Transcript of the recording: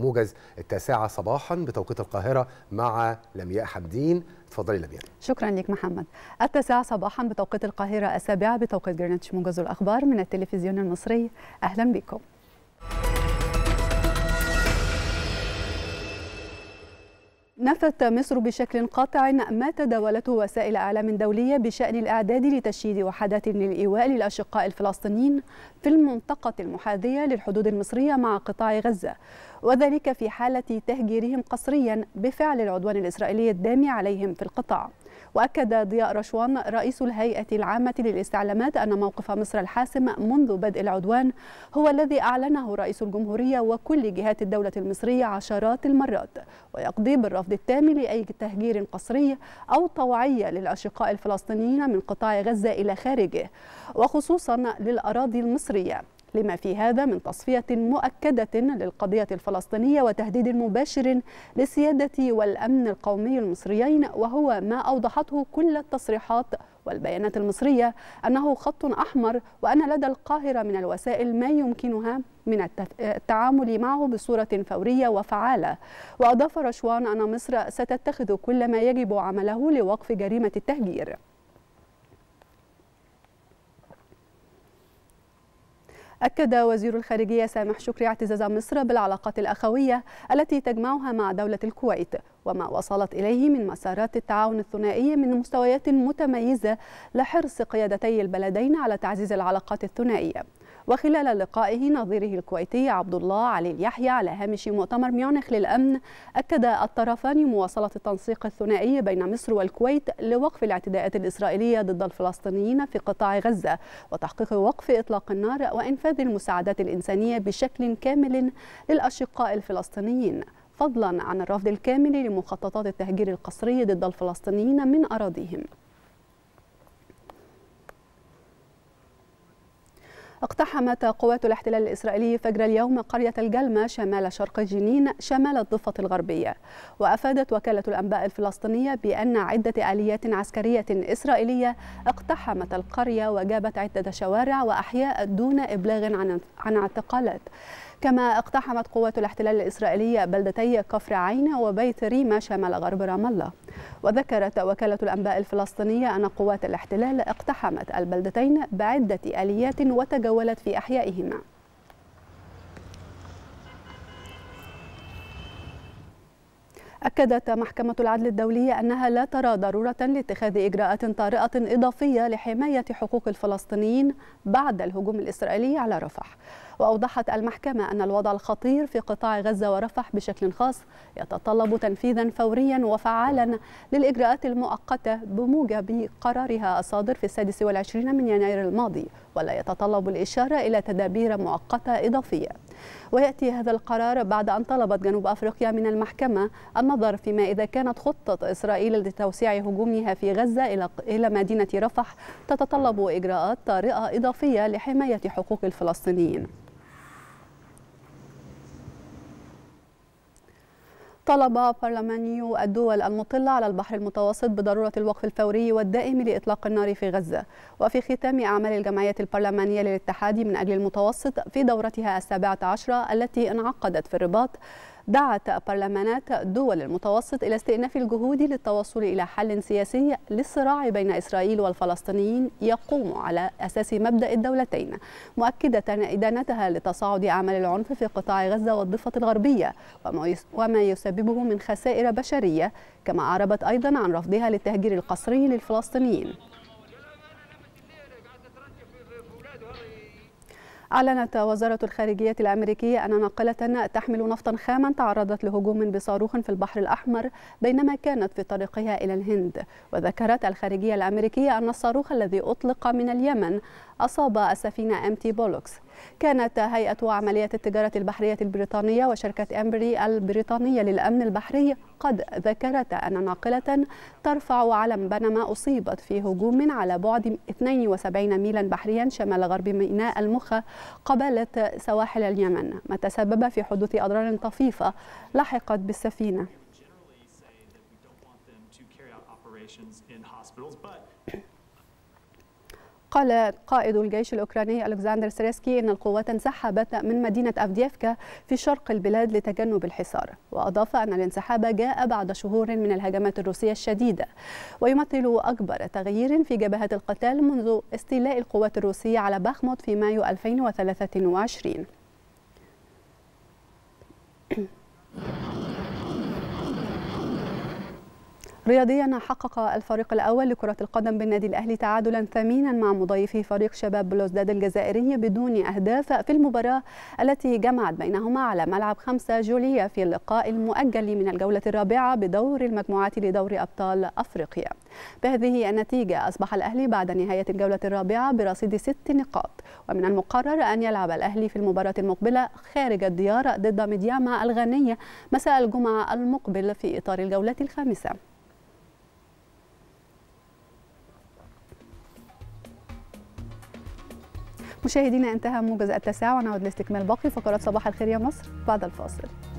موجز التاسعة صباحا بتوقيت القاهرة مع لمياء حمدين تفضلي لمياء شكرا لك محمد التاسعة صباحا بتوقيت القاهرة السابعة بتوقيت جرينتش موجز الأخبار من التلفزيون المصري أهلا بكم نفت مصر بشكل قاطع ما تداولته وسائل أعلام دولية بشأن الإعداد لتشييد وحدات للإيواء للأشقاء الفلسطينيين في المنطقة المحاذية للحدود المصرية مع قطاع غزة وذلك في حالة تهجيرهم قسريا بفعل العدوان الإسرائيلي الدامي عليهم في القطاع وأكد ضياء رشوان رئيس الهيئة العامة للاستعلامات أن موقف مصر الحاسم منذ بدء العدوان هو الذي أعلنه رئيس الجمهورية وكل جهات الدولة المصرية عشرات المرات ويقضي بالرفض التام لأي تهجير قسري أو طوعيه للأشقاء الفلسطينيين من قطاع غزة إلى خارجه وخصوصا للأراضي المصرية لما في هذا من تصفية مؤكدة للقضية الفلسطينية وتهديد مباشر للسيادة والأمن القومي المصريين وهو ما أوضحته كل التصريحات والبيانات المصرية أنه خط أحمر وأن لدى القاهرة من الوسائل ما يمكنها من التعامل معه بصورة فورية وفعالة وأضاف رشوان أن مصر ستتخذ كل ما يجب عمله لوقف جريمة التهجير أكد وزير الخارجية سامح شكري اعتزاز مصر بالعلاقات الأخوية التي تجمعها مع دولة الكويت وما وصلت إليه من مسارات التعاون الثنائي من مستويات متميزة لحرص قيادتي البلدين على تعزيز العلاقات الثنائية وخلال لقائه نظيره الكويتي عبد الله علي اليحيى على هامش مؤتمر ميونخ للأمن أكد الطرفان مواصلة التنسيق الثنائي بين مصر والكويت لوقف الاعتداءات الإسرائيلية ضد الفلسطينيين في قطاع غزة وتحقيق وقف إطلاق النار وإنفاذ المساعدات الإنسانية بشكل كامل للأشقاء الفلسطينيين فضلا عن الرفض الكامل لمخططات التهجير القسري ضد الفلسطينيين من أراضيهم اقتحمت قوات الاحتلال الإسرائيلي فجر اليوم قرية الجلمة شمال شرق جنين شمال الضفة الغربية وأفادت وكالة الأنباء الفلسطينية بأن عدة آليات عسكرية إسرائيلية اقتحمت القرية وجابت عدة شوارع وأحياء دون إبلاغ عن اعتقالات كما اقتحمت قوات الاحتلال الإسرائيلية بلدتي كفر عين وبيت ريما شمال غرب رام الله وذكرت وكالة الأنباء الفلسطينية أن قوات الاحتلال اقتحمت البلدتين بعدة آليات وتجولت في أحيائهما أكدت محكمة العدل الدولية أنها لا ترى ضرورة لاتخاذ إجراءات طارئة إضافية لحماية حقوق الفلسطينيين بعد الهجوم الإسرائيلي على رفح وأوضحت المحكمة أن الوضع الخطير في قطاع غزة ورفح بشكل خاص يتطلب تنفيذا فوريا وفعالا للإجراءات المؤقتة بموجب قرارها الصادر في السادس والعشرين من يناير الماضي ولا يتطلب الإشارة إلى تدابير مؤقتة إضافية ويأتي هذا القرار بعد أن طلبت جنوب أفريقيا من المحكمة النظر فيما إذا كانت خطة إسرائيل لتوسيع هجومها في غزة إلى مدينة رفح تتطلب إجراءات طارئة إضافية لحماية حقوق الفلسطينيين طلب برلمانيو الدول المطلة على البحر المتوسط بضرورة الوقف الفوري والدائم لإطلاق النار في غزة وفي ختام أعمال الجمعية البرلمانية للاتحاد من أجل المتوسط في دورتها السابعة عشرة التي انعقدت في الرباط دعت برلمانات دول المتوسط إلى استئناف الجهود للتوصل إلى حل سياسي للصراع بين إسرائيل والفلسطينيين يقوم على أساس مبدأ الدولتين مؤكدة إدانتها لتصاعد أعمال العنف في قطاع غزة والضفة الغربية وما يسببه من خسائر بشرية كما أعربت أيضا عن رفضها للتهجير القسري للفلسطينيين أعلنت وزارة الخارجية الأمريكية أن ناقلة تحمل نفطا خاما تعرضت لهجوم بصاروخ في البحر الأحمر بينما كانت في طريقها إلى الهند وذكرت الخارجية الأمريكية أن الصاروخ الذي أطلق من اليمن أصاب السفينة أمتي بولوكس كانت هيئة عمليات التجارة البحرية البريطانية وشركة أمبري البريطانية للأمن البحري قد ذكرتا أن ناقلة ترفع علم بنما أصيبت في هجوم على بعد 72 ميلا بحريا شمال غرب ميناء المخا قبالة سواحل اليمن ما تسبب في حدوث أضرار طفيفة لحقت بالسفينة قال قائد الجيش الأوكراني ألكسندر سريسكي أن القوات انسحبت من مدينة أفديفكا في شرق البلاد لتجنب الحصار وأضاف أن الانسحاب جاء بعد شهور من الهجمات الروسية الشديدة ويمثل أكبر تغيير في جبهة القتال منذ استيلاء القوات الروسية على باخموت في مايو 2023 رياضيا حقق الفريق الأول لكرة القدم بالنادي الأهلي تعادلا ثمينا مع مضيفه فريق شباب بلوزداد الجزائري بدون أهداف في المباراة التي جمعت بينهما على ملعب 5 جوليا في اللقاء المؤجل من الجولة الرابعة بدور المجموعات لدور أبطال أفريقيا بهذه النتيجة أصبح الأهلي بعد نهاية الجولة الرابعة برصيد ست نقاط ومن المقرر أن يلعب الأهلي في المباراة المقبلة خارج الديار ضد ميدياما الغنيه مساء الجمعة المقبل في إطار الجولة الخامسة مشاهدينا انتهى موجز التاسعه ونعود لاستكمال باقي فقرات صباح الخير يا مصر بعد الفاصل